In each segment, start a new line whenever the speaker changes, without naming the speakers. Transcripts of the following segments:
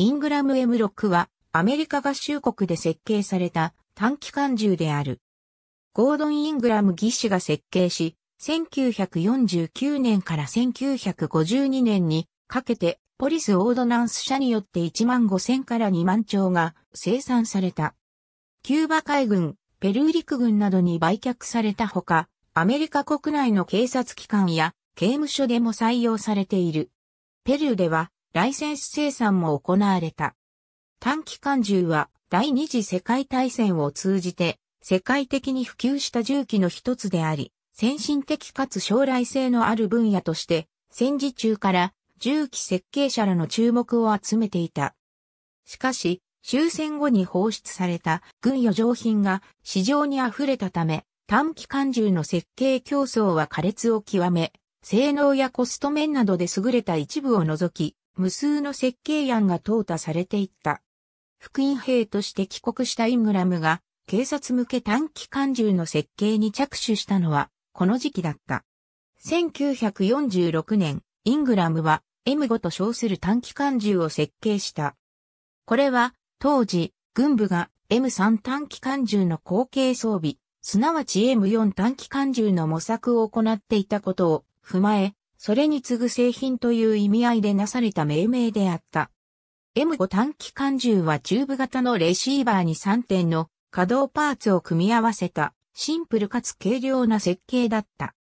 イングラム M6 はアメリカ合衆国で設計された短機関銃である。ゴードン・イングラム技師が設計し、1949年から1952年にかけてポリス・オードナンス社によって1万5千から2万丁が生産された。キューバ海軍、ペルー陸軍などに売却されたほか、アメリカ国内の警察機関や刑務所でも採用されている。ペルーではライセンス生産も行われた。短期間銃は第二次世界大戦を通じて世界的に普及した銃器の一つであり、先進的かつ将来性のある分野として戦時中から銃器設計者らの注目を集めていた。しかし、終戦後に放出された軍余剰品が市場に溢れたため、短期間銃の設計競争は苛烈を極め、性能やコスト面などで優れた一部を除き、無数の設計案が淘汰されていった。福音兵として帰国したイングラムが、警察向け短期間銃の設計に着手したのは、この時期だった。1946年、イングラムは M5 と称する短期間銃を設計した。これは、当時、軍部が M3 短期間銃の後継装備、すなわち M4 短期間銃の模索を行っていたことを踏まえ、それに次ぐ製品という意味合いでなされた命名であった。M5 短期間銃はチューブ型のレシーバーに3点の可動パーツを組み合わせたシンプルかつ軽量な設計だった。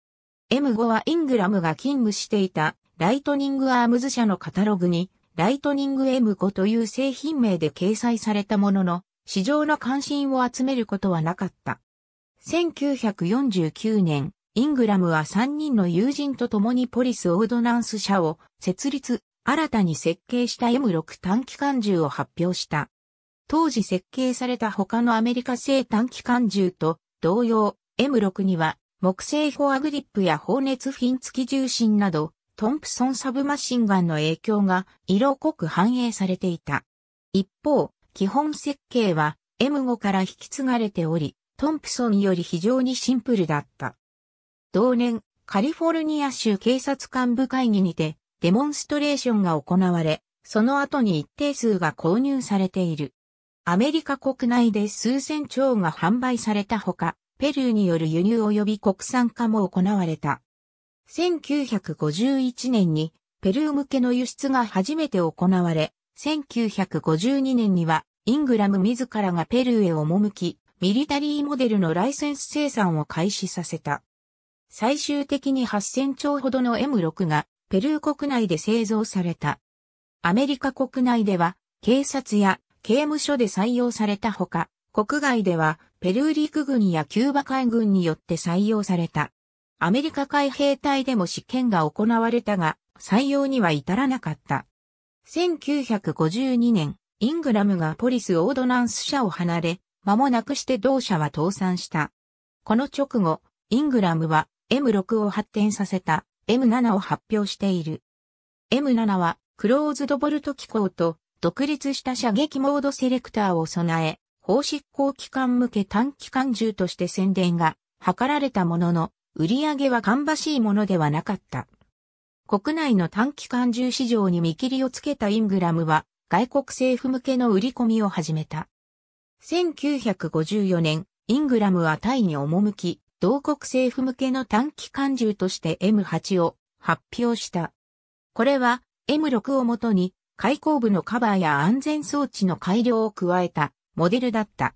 M5 はイングラムが勤務していたライトニングアームズ社のカタログにライトニング M5 という製品名で掲載されたものの市場の関心を集めることはなかった。1949年、イングラムは3人の友人と共にポリスオードナンス社を設立、新たに設計した M6 短期間銃を発表した。当時設計された他のアメリカ製短期間銃と同様、M6 には木製フォアグリップや放熱フィン付き重心など、トンプソンサブマシンガンの影響が色濃く反映されていた。一方、基本設計は M5 から引き継がれており、トンプソンより非常にシンプルだった。同年、カリフォルニア州警察幹部会議にて、デモンストレーションが行われ、その後に一定数が購入されている。アメリカ国内で数千兆が販売されたほか、ペルーによる輸入及び国産化も行われた。1951年にペルー向けの輸出が初めて行われ、1952年にはイングラム自らがペルーへ赴き、ミリタリーモデルのライセンス生産を開始させた。最終的に8000丁ほどの M6 がペルー国内で製造された。アメリカ国内では警察や刑務所で採用されたほか、国外ではペルー陸軍やキューバ海軍によって採用された。アメリカ海兵隊でも試験が行われたが、採用には至らなかった。1952年、イングラムがポリス・オードナンス社を離れ、間もなくして同社は倒産した。この直後、イングラムは M6 を発展させた M7 を発表している。M7 はクローズドボルト機構と独立した射撃モードセレクターを備え、法執行機関向け短期間銃として宣伝が図られたものの、売り上げは芳しいものではなかった。国内の短期間銃市場に見切りをつけたイングラムは、外国政府向けの売り込みを始めた。1954年、イングラムはタイに赴き、同国政府向けの短期間銃として M8 を発表した。これは M6 をもとに開口部のカバーや安全装置の改良を加えたモデルだった。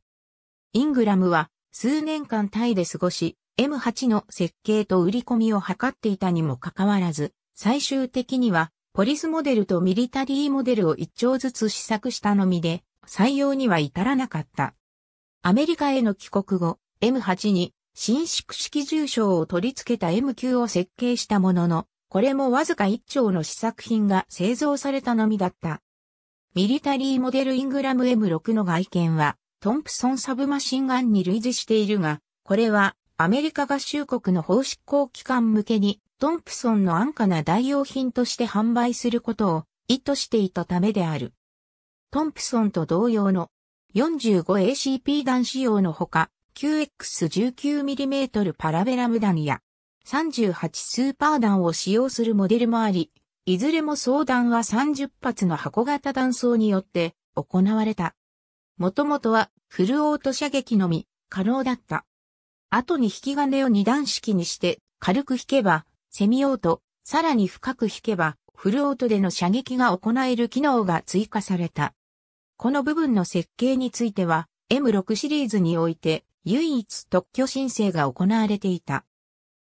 イングラムは数年間タイで過ごし、M8 の設計と売り込みを図っていたにもかかわらず、最終的にはポリスモデルとミリタリーモデルを一丁ずつ試作したのみで、採用には至らなかった。アメリカへの帰国後、M8 に伸縮式重症を取り付けた M 級を設計したものの、これもわずか1丁の試作品が製造されたのみだった。ミリタリーモデルイングラム M6 の外見は、トンプソンサブマシンガンに類似しているが、これはアメリカ合衆国の法執行機関向けに、トンプソンの安価な代用品として販売することを意図していたためである。トンプソンと同様の 45ACP 弾仕様のほか、9X19mm パラベラム弾や38スーパー弾を使用するモデルもあり、いずれも相弾は30発の箱型弾倉によって行われた。もともとはフルオート射撃のみ可能だった。後に引き金を二段式にして軽く引けばセミオート、さらに深く引けばフルオートでの射撃が行える機能が追加された。この部分の設計については M6 シリーズにおいて唯一特許申請が行われていた。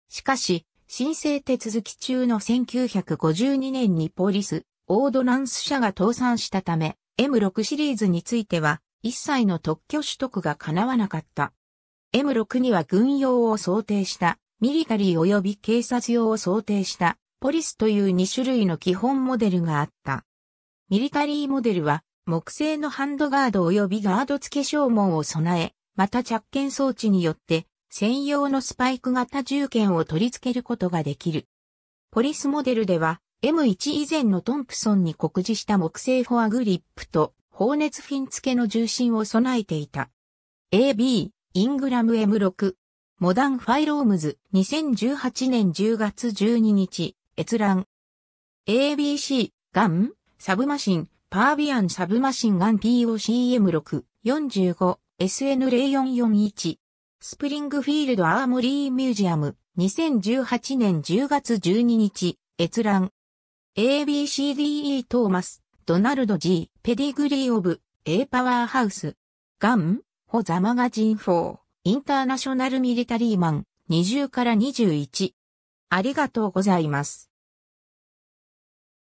しかし、申請手続き中の1952年にポリス、オードナンス社が倒産したため、M6 シリーズについては、一切の特許取得が叶わなかった。M6 には軍用を想定した、ミリタリー及び警察用を想定した、ポリスという2種類の基本モデルがあった。ミリタリーモデルは、木製のハンドガード及びガード付け消耗を備え、また着剣装置によって専用のスパイク型銃剣を取り付けることができる。ポリスモデルでは M1 以前のトンプソンに酷似した木製フォアグリップと放熱フィン付けの重心を備えていた。AB、イングラム M6。モダンファイロームズ2018年10月12日、閲覧。ABC、ガン、サブマシン、パービアンサブマシンガン POCM6、45、SN0441 スプリングフィールドアーモリーミュージアム2018年10月12日閲覧 ABCDE トーマスドナルド G ペディグリーオブ A パワーハウスガンホザマガジン4インターナショナルミリタリーマン20から21ありがとうございます。